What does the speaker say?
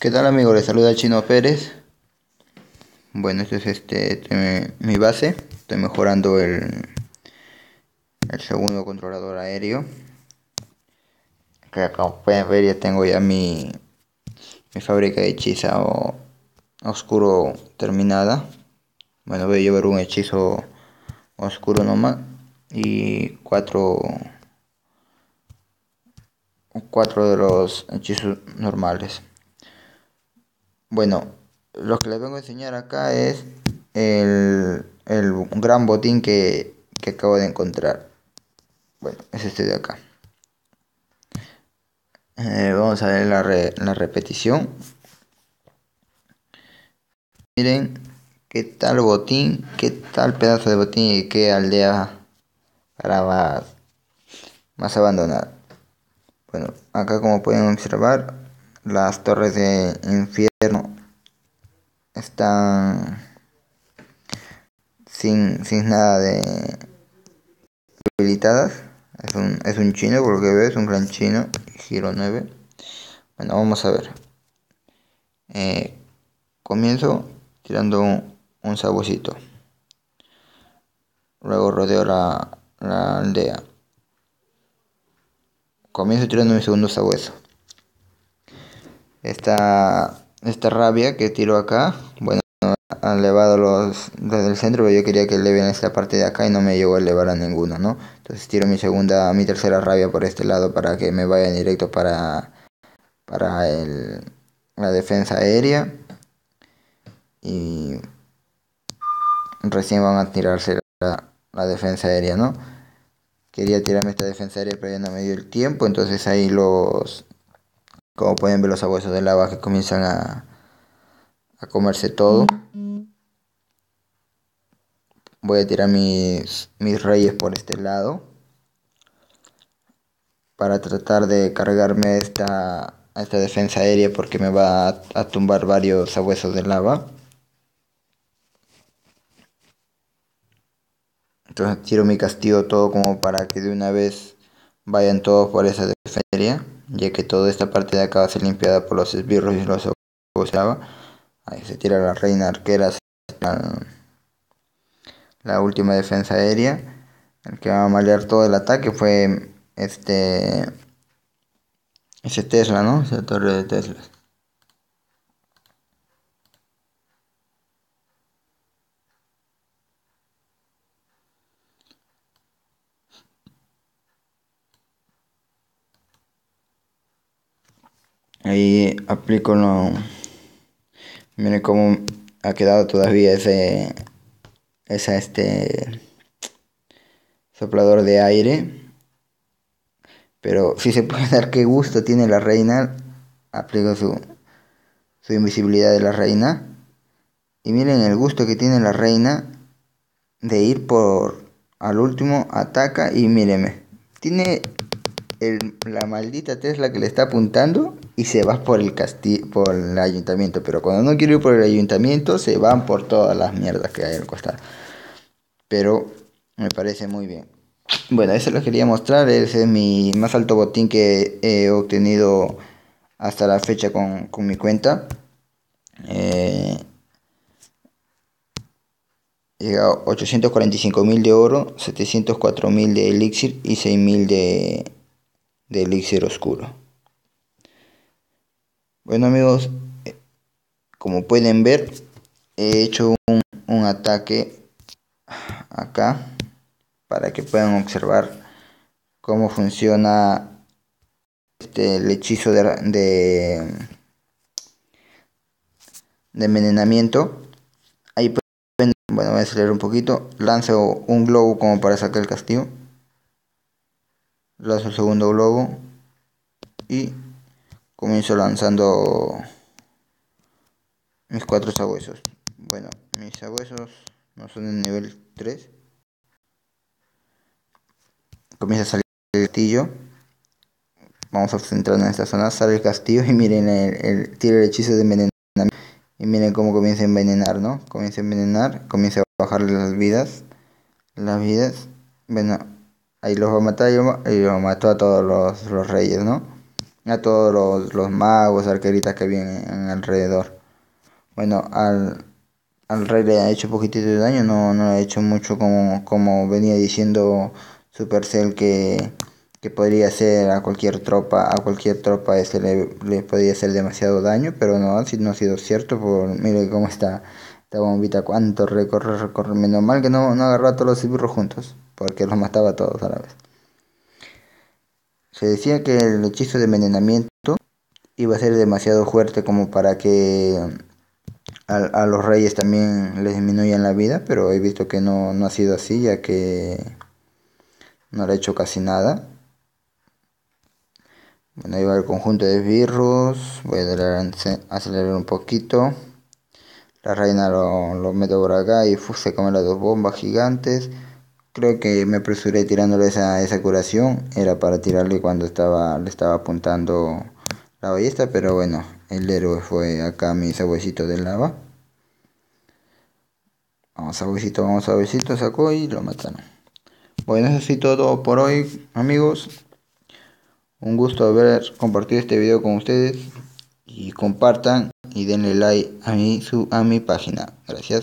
¿Qué tal amigos? Les saluda Chino Pérez. Bueno, este es este, este, mi base. Estoy mejorando el, el segundo controlador aéreo. Que como pueden ver ya tengo ya mi, fábrica de hechiza oscuro terminada. Bueno, voy a llevar un hechizo oscuro nomás. Y cuatro cuatro de los hechizos normales. Bueno, lo que les vengo a enseñar acá es el, gran botín que, acabo de encontrar. Bueno, es este de acá. Eh, vamos a ver la, la, repetición. Miren qué tal botín, qué tal pedazo de botín y qué aldea para más, más abandonada. Bueno, acá como pueden observar las torres de infierno están sin, nada de habilitadas. Es un, es un chino, por lo que es un gran chino, giro 9. Bueno, vamos a ver. Eh, comienzo tirando un, un sabuesito. Luego rodeo la, la aldea. Comienzo tirando mi segundo sabueso esta, esta rabia que tiro acá. Bueno, han elevado los desde el centro, pero yo quería que le eleven esta parte de acá y no me llegó a elevar a ninguno, ¿no? Entonces tiro mi segunda, mi tercera rabia por este lado para que me vaya directo para, para el, la defensa aérea. Y recién van a tirarse la defensa aérea, ¿no? Quería tirarme esta defensa aérea, pero ya no me dio el tiempo, entonces ahí los como pueden ver los huesos de lava que comienzan a, comerse todo. Voy a tirar mis, reyes por este lado. Para tratar de cargarme esta, esta defensa aérea porque me va a, tumbar varios abuesos de lava. Entonces tiro mi castigo todo como para que de una vez vayan todos por esa defensa aérea ya que toda esta parte de acá va a ser limpiada por los esbirros y los ojos de lava. Ahí se tira la reina arquera, la, última defensa aérea. El que va a malear todo el ataque fue este ese Tesla, ¿no? Esa torre de Teslas. Ahí aplico lo... Miren cómo ha quedado todavía ese... Esa este... Soplador de aire. Pero si se puede dar qué gusto tiene la reina. Aplico su... Su invisibilidad de la reina. Y miren el gusto que tiene la reina de ir por al último ataca y míreme. Tiene el, la maldita Tesla que le está apuntando y se va por el castillo, por el ayuntamiento. Pero cuando no quiero ir por el ayuntamiento, se van por todas las mierdas que hay al costado. Pero me parece muy bien. Bueno, eso lo quería mostrar. Ese es mi más alto botín que he obtenido hasta la fecha con, con mi cuenta. Eh, llegado a 845.000 de oro, 704.000 de elixir y 6.000 de, de elixir oscuro. Bueno amigos, eh, como pueden ver, he hecho un, ataque acá para que puedan observar cómo funciona este, el hechizo de, de, envenenamiento. Ahí pueden, bueno, voy a acelerar un poquito. Lanzo un globo como para sacar el castigo, Lanzo el segundo globo. Y Comienzo lanzando mis cuatro sabuesos. Bueno, mis sabuesos no son en nivel 3. Comienza a salir el castillo. Vamos a centrarnos en esta zona. Sale el castillo y miren, el, el tira el hechizo de envenenamiento. Y miren cómo comienza a envenenar, ¿no? Comienza a envenenar, comienza a bajarle las vidas. Las vidas. Bueno, ahí los va a matar y lo, mató a todos los reyes, ¿no? a todos los, magos, arqueritas que vienen alrededor. Bueno, al, al rey le ha hecho poquitito de daño, no, no le ha hecho mucho como, como venía diciendo Supercell que, que podría hacer a cualquier tropa, a cualquier tropa ese le, le podría hacer demasiado daño, pero no, no ha sido cierto, por mire cómo está esta bombita, cuánto recorre, recorre, menos mal que no, no agarró a todos los cibirros juntos, porque los mataba a todos a la vez decía que el hechizo de envenenamiento iba a ser demasiado fuerte como para que a, los reyes también les disminuyan la vida, pero he visto que no, no ha sido así, ya que no le ha hecho casi nada. Bueno, ahí va el conjunto de virus, Voy a acelerar un poquito. La reina lo, meto por acá y fuse se las dos bombas gigantes. Creo que me apresuré tirándole esa, esa curación. Era para tirarle cuando estaba, le estaba apuntando la ballesta, pero bueno, el héroe fue acá mi sabuesito de lava. Vamos a sabuesito, vamos a besito, sacó y lo mataron. Bueno, eso es todo por hoy, amigos. Un gusto haber compartido este video con ustedes. Y compartan y denle like a mi, a mi página. Gracias.